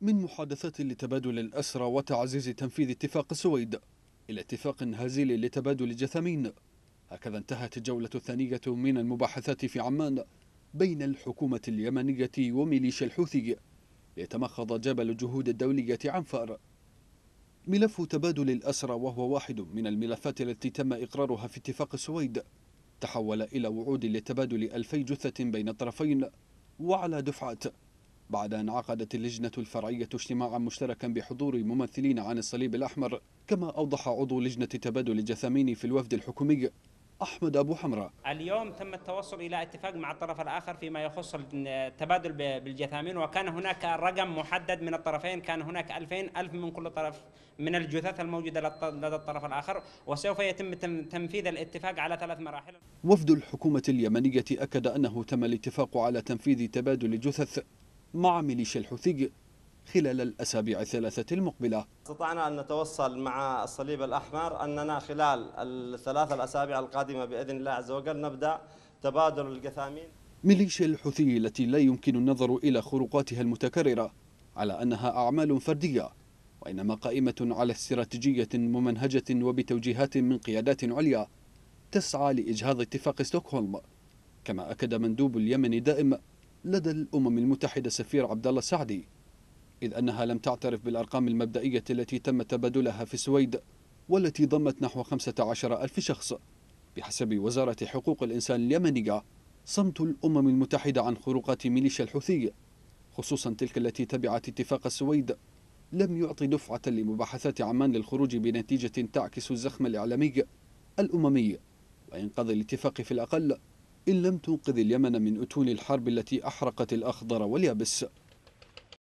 من محادثات لتبادل الأسرى وتعزيز تنفيذ اتفاق السويد إلى اتفاق هزيل لتبادل الجثمين هكذا انتهت الجولة الثانية من المباحثات في عمان بين الحكومة اليمنية وميليشيا الحوثي ليتمخض جبل الجهود الدولية عنفر ملف تبادل الأسرى وهو واحد من الملفات التي تم إقرارها في اتفاق السويد تحول إلى وعود لتبادل ألفي جثة بين الطرفين وعلى دفعات بعد أن عقدت اللجنة الفرعية اجتماعا مشتركا بحضور ممثلين عن الصليب الأحمر كما أوضح عضو لجنة تبادل الجثامين في الوفد الحكومي أحمد أبو حمراء اليوم تم التوصل إلى اتفاق مع الطرف الآخر فيما يخص التبادل بالجثامين وكان هناك رقم محدد من الطرفين كان هناك 2000 ألف من كل طرف من الجثث الموجودة لدى الطرف الآخر وسوف يتم تنفيذ الاتفاق على ثلاث مراحل وفد الحكومة اليمنية أكد أنه تم الاتفاق على تنفيذ تبادل جثث مع ميليشيا الحوثي خلال الأسابيع الثلاثة المقبلة استطعنا أن نتوصل مع الصليب الأحمر أننا خلال الثلاثة الأسابيع القادمة بإذن الله عز وجل نبدأ تبادل الجثامين ميليشيا الحوثي التي لا يمكن النظر إلى خروقاتها المتكررة على أنها أعمال فردية وإنما قائمة على استراتيجية ممنهجة وبتوجيهات من قيادات عليا تسعى لإجهاض اتفاق ستوكهولم كما أكد مندوب اليمن دائم لدى الأمم المتحدة سفير عبد الله السعدي إذ أنها لم تعترف بالأرقام المبدئية التي تم تبادلها في السويد والتي ضمت نحو 15 ألف شخص بحسب وزارة حقوق الإنسان اليمنية صمت الأمم المتحدة عن خروقات ميليشيا الحوثي خصوصا تلك التي تبعت اتفاق السويد لم يعطي دفعة لمباحثات عمان للخروج بنتيجة تعكس الزخم الإعلامي الأممي وإنقاذ الاتفاق في الأقل إن لم تنقذ اليمن من أتون الحرب التي أحرقت الأخضر واليابس